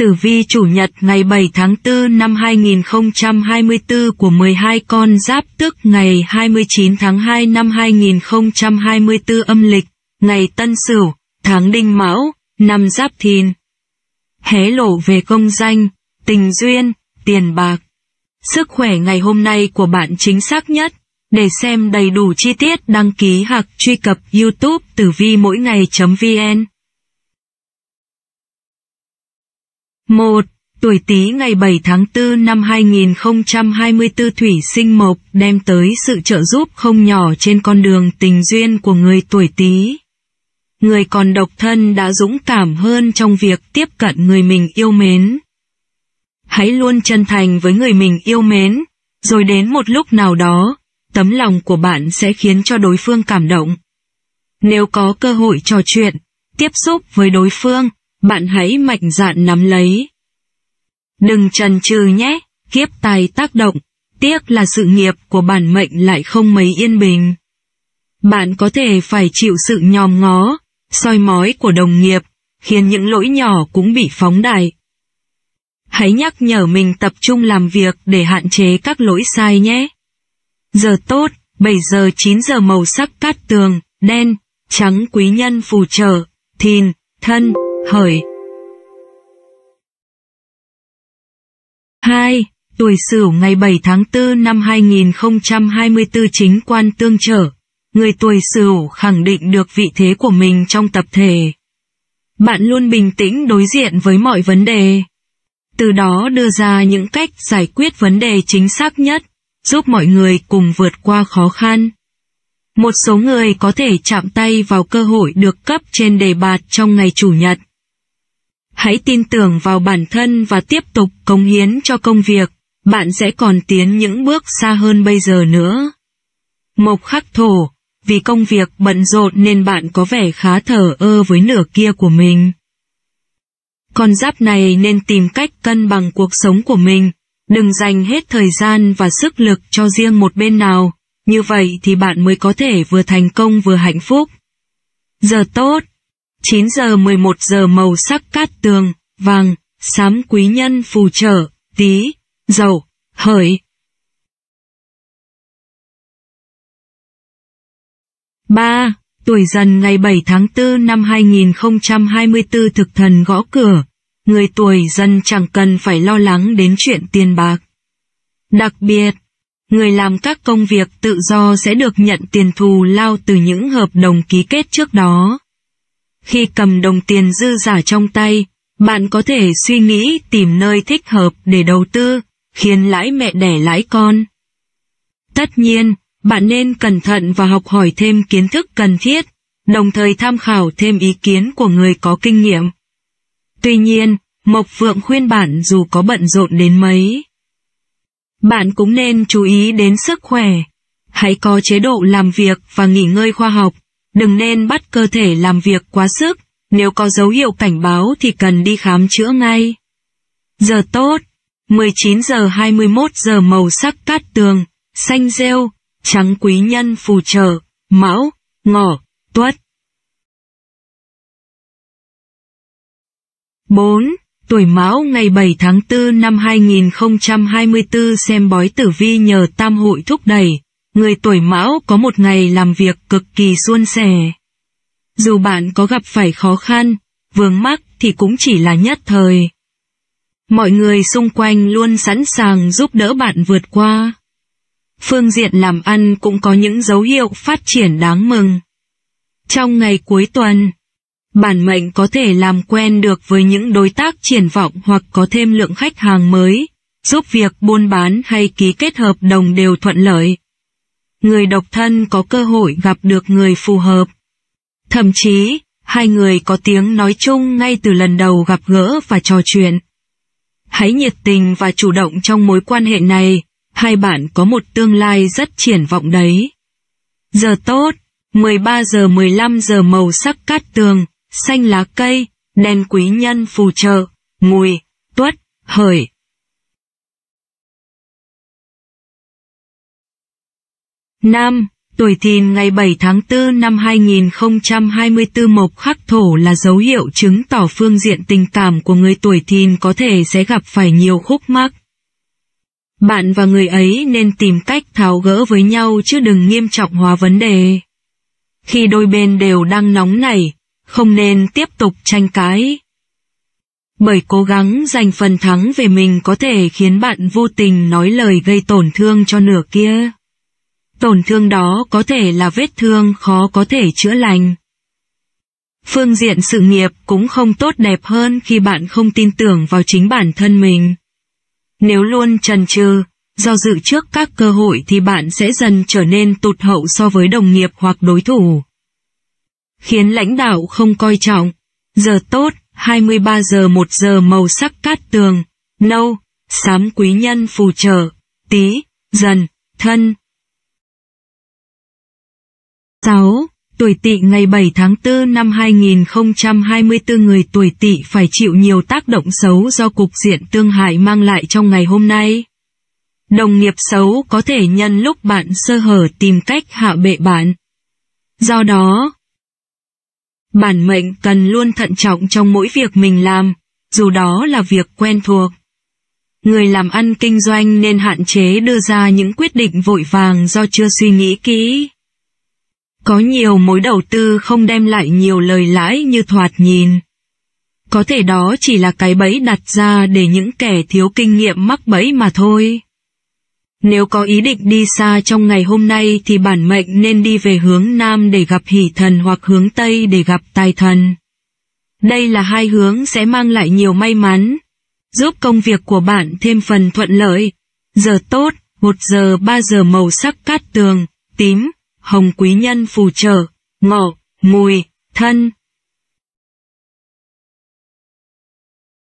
tử vi chủ nhật ngày 7 tháng 4 năm 2024 của 12 con giáp tức ngày 29 tháng 2 năm 2024 âm lịch, ngày Tân Sửu, tháng Đinh Mão, năm Giáp Thìn. Hé lộ về công danh, tình duyên, tiền bạc. Sức khỏe ngày hôm nay của bạn chính xác nhất. Để xem đầy đủ chi tiết đăng ký hoặc truy cập youtube tử vi mỗi ngày.vn 1. Tuổi Tý ngày 7 tháng 4 năm 2024 Thủy Sinh Mộc đem tới sự trợ giúp không nhỏ trên con đường tình duyên của người tuổi Tý. Người còn độc thân đã dũng cảm hơn trong việc tiếp cận người mình yêu mến. Hãy luôn chân thành với người mình yêu mến, rồi đến một lúc nào đó, tấm lòng của bạn sẽ khiến cho đối phương cảm động. Nếu có cơ hội trò chuyện, tiếp xúc với đối phương, bạn hãy mạnh dạn nắm lấy. Đừng chần chừ nhé, kiếp tài tác động, tiếc là sự nghiệp của bản mệnh lại không mấy yên bình. Bạn có thể phải chịu sự nhòm ngó, soi mói của đồng nghiệp, khiến những lỗi nhỏ cũng bị phóng đại. Hãy nhắc nhở mình tập trung làm việc để hạn chế các lỗi sai nhé. Giờ tốt, 7 giờ 9 giờ màu sắc cát tường, đen, trắng quý nhân phù trợ, thìn, thân thời. 2. Tuổi Sửu ngày 7 tháng 4 năm 2024 chính quan tương trở. Người tuổi Sửu khẳng định được vị thế của mình trong tập thể. Bạn luôn bình tĩnh đối diện với mọi vấn đề. Từ đó đưa ra những cách giải quyết vấn đề chính xác nhất, giúp mọi người cùng vượt qua khó khăn. Một số người có thể chạm tay vào cơ hội được cấp trên đề bạt trong ngày Chủ nhật. Hãy tin tưởng vào bản thân và tiếp tục cống hiến cho công việc, bạn sẽ còn tiến những bước xa hơn bây giờ nữa. Mộc khắc thổ, vì công việc bận rộn nên bạn có vẻ khá thở ơ với nửa kia của mình. Con giáp này nên tìm cách cân bằng cuộc sống của mình, đừng dành hết thời gian và sức lực cho riêng một bên nào, như vậy thì bạn mới có thể vừa thành công vừa hạnh phúc. Giờ tốt 9 giờ 11 giờ màu sắc cát tường, vàng, xám quý nhân phù trợ, tí, dầu, hợi ba Tuổi dần ngày 7 tháng 4 năm 2024 thực thần gõ cửa. Người tuổi dần chẳng cần phải lo lắng đến chuyện tiền bạc. Đặc biệt, người làm các công việc tự do sẽ được nhận tiền thù lao từ những hợp đồng ký kết trước đó. Khi cầm đồng tiền dư giả trong tay, bạn có thể suy nghĩ tìm nơi thích hợp để đầu tư, khiến lãi mẹ đẻ lãi con. Tất nhiên, bạn nên cẩn thận và học hỏi thêm kiến thức cần thiết, đồng thời tham khảo thêm ý kiến của người có kinh nghiệm. Tuy nhiên, Mộc Phượng khuyên bạn dù có bận rộn đến mấy. Bạn cũng nên chú ý đến sức khỏe. Hãy có chế độ làm việc và nghỉ ngơi khoa học, Đừng nên bắt cơ thể làm việc quá sức, nếu có dấu hiệu cảnh báo thì cần đi khám chữa ngay. Giờ tốt, 19 giờ 21 giờ màu sắc cát tường, xanh rêu, trắng quý nhân phù trợ, mão, ngọ, tuất. 4. Tuổi Mão ngày 7 tháng 4 năm 2024 xem bói tử vi nhờ tam hội thúc đẩy, người tuổi mão có một ngày làm việc cực kỳ suôn sẻ. Dù bạn có gặp phải khó khăn, vướng mắc thì cũng chỉ là nhất thời. Mọi người xung quanh luôn sẵn sàng giúp đỡ bạn vượt qua. Phương diện làm ăn cũng có những dấu hiệu phát triển đáng mừng. Trong ngày cuối tuần, bản mệnh có thể làm quen được với những đối tác triển vọng hoặc có thêm lượng khách hàng mới, giúp việc buôn bán hay ký kết hợp đồng đều thuận lợi người độc thân có cơ hội gặp được người phù hợp. Thậm chí, hai người có tiếng nói chung ngay từ lần đầu gặp gỡ và trò chuyện. Hãy nhiệt tình và chủ động trong mối quan hệ này, hai bạn có một tương lai rất triển vọng đấy. Giờ tốt, 13 giờ 15 giờ màu sắc cát tường, xanh lá cây, đen quý nhân phù trợ, mùi, tuất, hởi. Nam, tuổi thìn ngày 7 tháng 4 năm 2024 mộc khắc thổ là dấu hiệu chứng tỏ phương diện tình cảm của người tuổi thìn có thể sẽ gặp phải nhiều khúc mắc. Bạn và người ấy nên tìm cách tháo gỡ với nhau chứ đừng nghiêm trọng hóa vấn đề. Khi đôi bên đều đang nóng nảy, không nên tiếp tục tranh cãi. Bởi cố gắng giành phần thắng về mình có thể khiến bạn vô tình nói lời gây tổn thương cho nửa kia. Tổn thương đó có thể là vết thương khó có thể chữa lành. Phương diện sự nghiệp cũng không tốt đẹp hơn khi bạn không tin tưởng vào chính bản thân mình. Nếu luôn trần trừ, do dự trước các cơ hội thì bạn sẽ dần trở nên tụt hậu so với đồng nghiệp hoặc đối thủ. Khiến lãnh đạo không coi trọng. Giờ tốt, 23 giờ 1 giờ màu sắc cát tường, nâu, xám quý nhân phù trợ, tí, dần, thân, 6. Tuổi tỵ ngày 7 tháng 4 năm 2024 người tuổi tỵ phải chịu nhiều tác động xấu do cục diện tương hại mang lại trong ngày hôm nay. Đồng nghiệp xấu có thể nhân lúc bạn sơ hở tìm cách hạ bệ bạn. Do đó, bản mệnh cần luôn thận trọng trong mỗi việc mình làm, dù đó là việc quen thuộc. Người làm ăn kinh doanh nên hạn chế đưa ra những quyết định vội vàng do chưa suy nghĩ kỹ. Có nhiều mối đầu tư không đem lại nhiều lời lãi như thoạt nhìn. Có thể đó chỉ là cái bẫy đặt ra để những kẻ thiếu kinh nghiệm mắc bẫy mà thôi. Nếu có ý định đi xa trong ngày hôm nay thì bản mệnh nên đi về hướng Nam để gặp hỷ thần hoặc hướng Tây để gặp tài thần. Đây là hai hướng sẽ mang lại nhiều may mắn, giúp công việc của bạn thêm phần thuận lợi. Giờ tốt, 1 giờ 3 giờ màu sắc cát tường, tím hồng quý nhân phù trợ, ngọ, mùi, thân.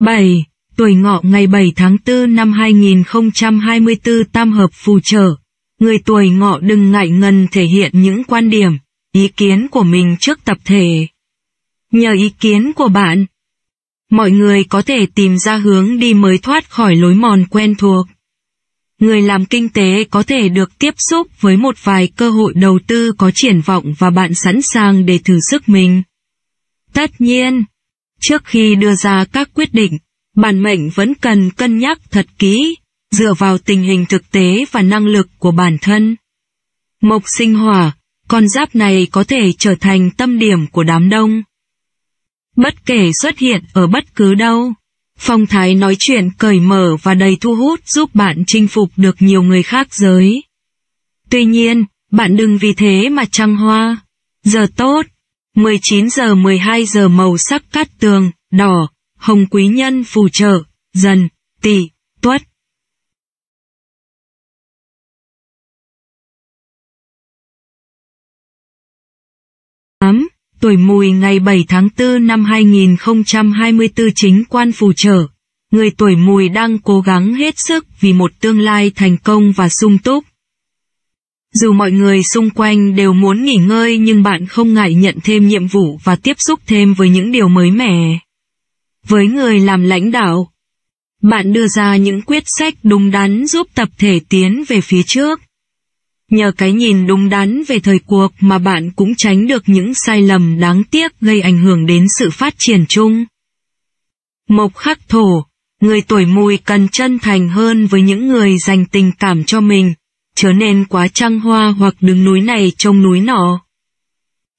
7. Tuổi ngọ ngày 7 tháng 4 năm 2024 tam hợp phù trợ. Người tuổi ngọ đừng ngại ngần thể hiện những quan điểm, ý kiến của mình trước tập thể. Nhờ ý kiến của bạn, mọi người có thể tìm ra hướng đi mới thoát khỏi lối mòn quen thuộc người làm kinh tế có thể được tiếp xúc với một vài cơ hội đầu tư có triển vọng và bạn sẵn sàng để thử sức mình. Tất nhiên, trước khi đưa ra các quyết định, bản mệnh vẫn cần cân nhắc thật kỹ, dựa vào tình hình thực tế và năng lực của bản thân. Mộc sinh hỏa, con giáp này có thể trở thành tâm điểm của đám đông. Bất kể xuất hiện ở bất cứ đâu, Phong thái nói chuyện cởi mở và đầy thu hút giúp bạn chinh phục được nhiều người khác giới. Tuy nhiên, bạn đừng vì thế mà trăng hoa. Giờ tốt, 19 giờ 12 giờ màu sắc cát tường, đỏ, hồng quý nhân phù trợ, dần, tỷ, tuất. Tám tuổi mùi ngày 7 tháng 4 năm 2024 chính quan phù trợ Người tuổi mùi đang cố gắng hết sức vì một tương lai thành công và sung túc. Dù mọi người xung quanh đều muốn nghỉ ngơi nhưng bạn không ngại nhận thêm nhiệm vụ và tiếp xúc thêm với những điều mới mẻ. Với người làm lãnh đạo, bạn đưa ra những quyết sách đúng đắn giúp tập thể tiến về phía trước. Nhờ cái nhìn đúng đắn về thời cuộc mà bạn cũng tránh được những sai lầm đáng tiếc gây ảnh hưởng đến sự phát triển chung. Mộc khắc thổ, người tuổi mùi cần chân thành hơn với những người dành tình cảm cho mình, chớ nên quá trăng hoa hoặc đứng núi này trông núi nọ.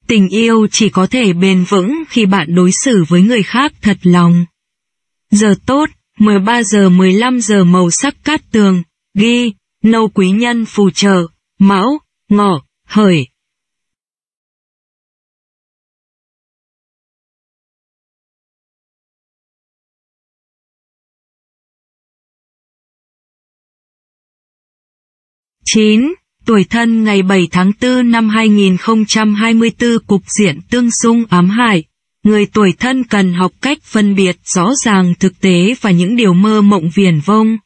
Tình yêu chỉ có thể bền vững khi bạn đối xử với người khác thật lòng. Giờ tốt, 13 giờ 15 giờ màu sắc cát tường, ghi, nâu quý nhân phù trợ mão, ngọ, hợi. chín Tuổi thân ngày 7 tháng 4 năm 2024 cục diện tương xung ám hại. Người tuổi thân cần học cách phân biệt rõ ràng thực tế và những điều mơ mộng viển vông.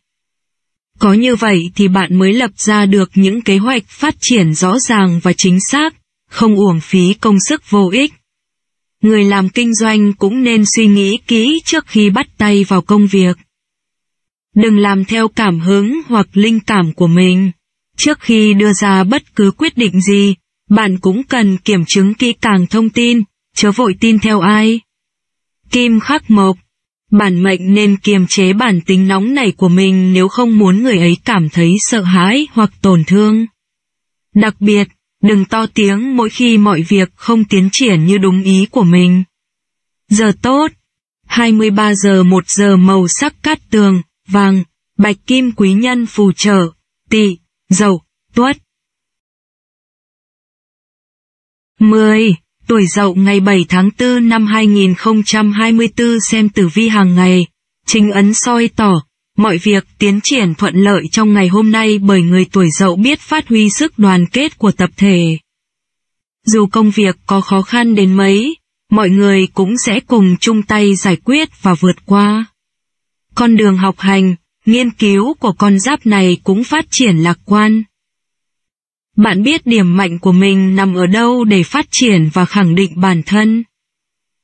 Có như vậy thì bạn mới lập ra được những kế hoạch phát triển rõ ràng và chính xác, không uổng phí công sức vô ích. Người làm kinh doanh cũng nên suy nghĩ kỹ trước khi bắt tay vào công việc. Đừng làm theo cảm hứng hoặc linh cảm của mình. Trước khi đưa ra bất cứ quyết định gì, bạn cũng cần kiểm chứng kỹ càng thông tin, chớ vội tin theo ai. Kim Khắc Mộc bản mệnh nên kiềm chế bản tính nóng nảy của mình nếu không muốn người ấy cảm thấy sợ hãi hoặc tổn thương. Đặc biệt, đừng to tiếng mỗi khi mọi việc không tiến triển như đúng ý của mình. Giờ tốt 23 giờ 1 giờ màu sắc cát tường, vàng, bạch kim quý nhân phù trợ, tỵ, dậu, tuất. 10 tuổi dậu ngày 7 tháng 4 năm 2024 xem tử vi hàng ngày, chính ấn soi tỏ, mọi việc tiến triển thuận lợi trong ngày hôm nay bởi người tuổi dậu biết phát huy sức đoàn kết của tập thể. Dù công việc có khó khăn đến mấy, mọi người cũng sẽ cùng chung tay giải quyết và vượt qua. Con đường học hành, nghiên cứu của con giáp này cũng phát triển lạc quan. Bạn biết điểm mạnh của mình nằm ở đâu để phát triển và khẳng định bản thân.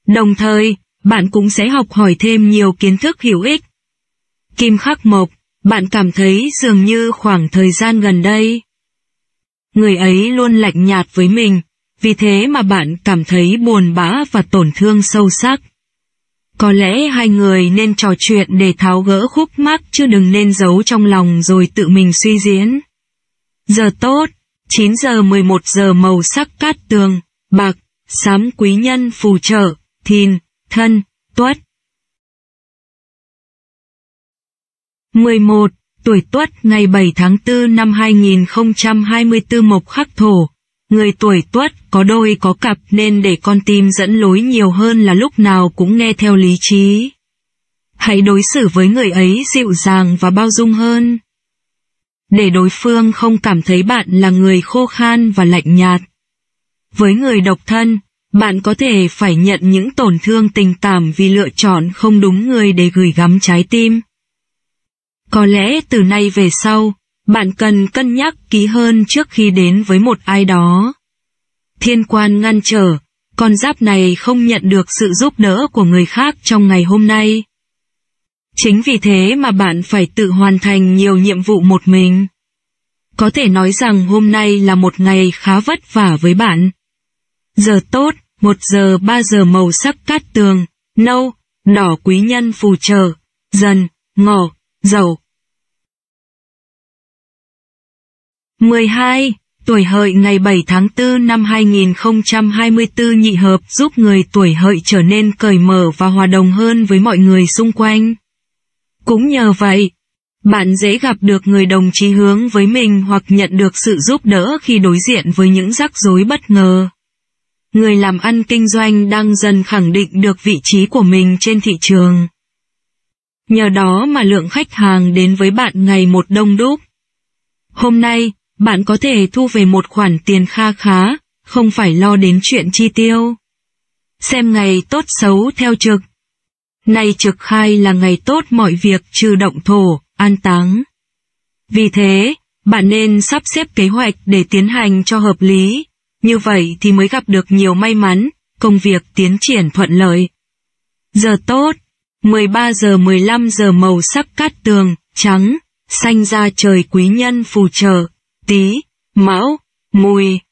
Đồng thời, bạn cũng sẽ học hỏi thêm nhiều kiến thức hữu ích. Kim Khắc Mộc, bạn cảm thấy dường như khoảng thời gian gần đây. Người ấy luôn lạnh nhạt với mình, vì thế mà bạn cảm thấy buồn bã và tổn thương sâu sắc. Có lẽ hai người nên trò chuyện để tháo gỡ khúc mắc chứ đừng nên giấu trong lòng rồi tự mình suy diễn. Giờ tốt, 9 giờ 11 giờ màu sắc cát tường, bạc, sám quý nhân phù trợ, thìn, thân, tuất. 11. Tuổi tuất ngày 7 tháng 4 năm 2024 mộc khắc thổ. Người tuổi tuất có đôi có cặp nên để con tim dẫn lối nhiều hơn là lúc nào cũng nghe theo lý trí. Hãy đối xử với người ấy dịu dàng và bao dung hơn để đối phương không cảm thấy bạn là người khô khan và lạnh nhạt. Với người độc thân, bạn có thể phải nhận những tổn thương tình cảm vì lựa chọn không đúng người để gửi gắm trái tim. Có lẽ từ nay về sau, bạn cần cân nhắc kỹ hơn trước khi đến với một ai đó. Thiên quan ngăn trở, con giáp này không nhận được sự giúp đỡ của người khác trong ngày hôm nay. Chính vì thế mà bạn phải tự hoàn thành nhiều nhiệm vụ một mình. Có thể nói rằng hôm nay là một ngày khá vất vả với bạn. Giờ tốt, 1 giờ 3 giờ màu sắc cát tường, nâu, đỏ quý nhân phù trợ, dần, ngọ, dầu. 12. Tuổi hợi ngày 7 tháng 4 năm 2024 nhị hợp giúp người tuổi hợi trở nên cởi mở và hòa đồng hơn với mọi người xung quanh. Cũng nhờ vậy, bạn dễ gặp được người đồng chí hướng với mình hoặc nhận được sự giúp đỡ khi đối diện với những rắc rối bất ngờ. Người làm ăn kinh doanh đang dần khẳng định được vị trí của mình trên thị trường. Nhờ đó mà lượng khách hàng đến với bạn ngày một đông đúc. Hôm nay, bạn có thể thu về một khoản tiền kha khá, không phải lo đến chuyện chi tiêu. Xem ngày tốt xấu theo trực, Nay trực khai là ngày tốt mọi việc trừ động thổ, an táng. Vì thế, bạn nên sắp xếp kế hoạch để tiến hành cho hợp lý, như vậy thì mới gặp được nhiều may mắn, công việc tiến triển thuận lợi. Giờ tốt, 13 giờ 15 giờ màu sắc cát tường, trắng, xanh ra trời quý nhân phù trợ, tí, mão, mùi.